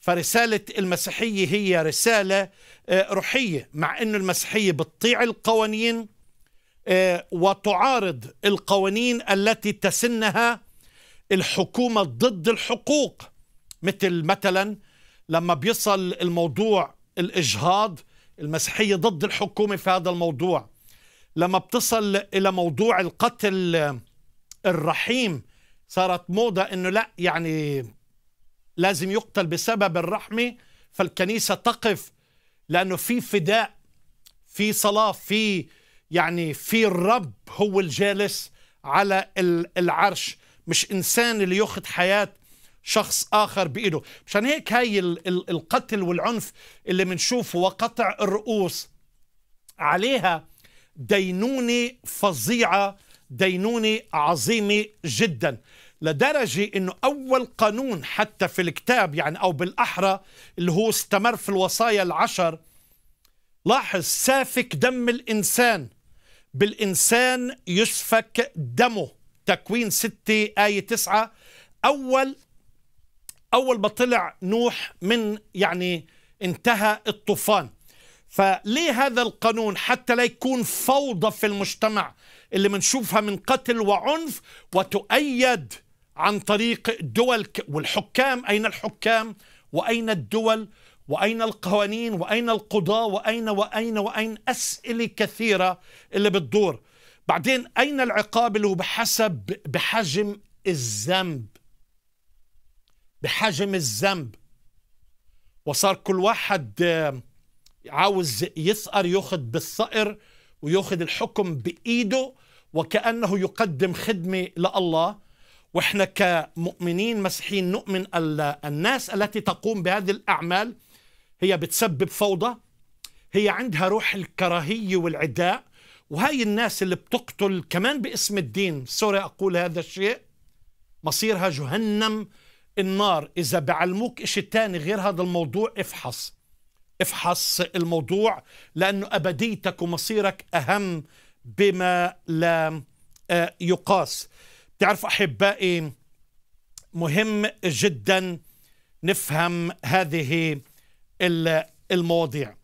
فرسالة المسيحية هي رسالة آه، روحية مع أن المسيحية بتطيع القوانين آه، وتعارض القوانين التي تسنها الحكومة ضد الحقوق مثل مثلا لما بيصل الموضوع الإجهاض المسيحية ضد الحكومة في هذا الموضوع لما بتصل إلى موضوع القتل آه، الرحيم صارت موضة أنه لا يعني لازم يقتل بسبب الرحمة فالكنيسة تقف لأنه في فداء في صلاة في يعني في الرب هو الجالس على العرش مش إنسان اللي يأخذ حياة شخص آخر بإيده مشان هيك هاي القتل والعنف اللي بنشوفه وقطع الرؤوس عليها دينونة فظيعة دينونة عظيمة جدا لدرجة أنه أول قانون حتى في الكتاب يعني أو بالأحرى اللي هو استمر في الوصايا العشر لاحظ سافك دم الإنسان بالإنسان يسفك دمه تكوين 6 آية 9 أول أول ما طلع نوح من يعني انتهى الطوفان فليه هذا القانون حتى لا يكون فوضى في المجتمع اللي منشوفها من قتل وعنف وتؤيد عن طريق دول والحكام أين الحكام وأين الدول وأين القوانين وأين القضاة وأين وأين وأين أسئلة كثيرة اللي بتدور بعدين أين العقاب اللي هو بحسب بحجم الذنب بحجم الذنب وصار كل واحد آه، عاوز يثأر ياخذ بالثأر وياخذ الحكم بإيده وكأنه يقدم خدمة لله واحنا كمؤمنين مسيحيين نؤمن الناس التي تقوم بهذه الاعمال هي بتسبب فوضى هي عندها روح الكراهيه والعداء وهي الناس اللي بتقتل كمان باسم الدين سوري اقول هذا الشيء مصيرها جهنم النار اذا بعلموك شيء ثاني غير هذا الموضوع افحص افحص الموضوع لانه ابديتك ومصيرك اهم بما لا آه، يقاس تعرف أحبائي مهم جدا نفهم هذه المواضيع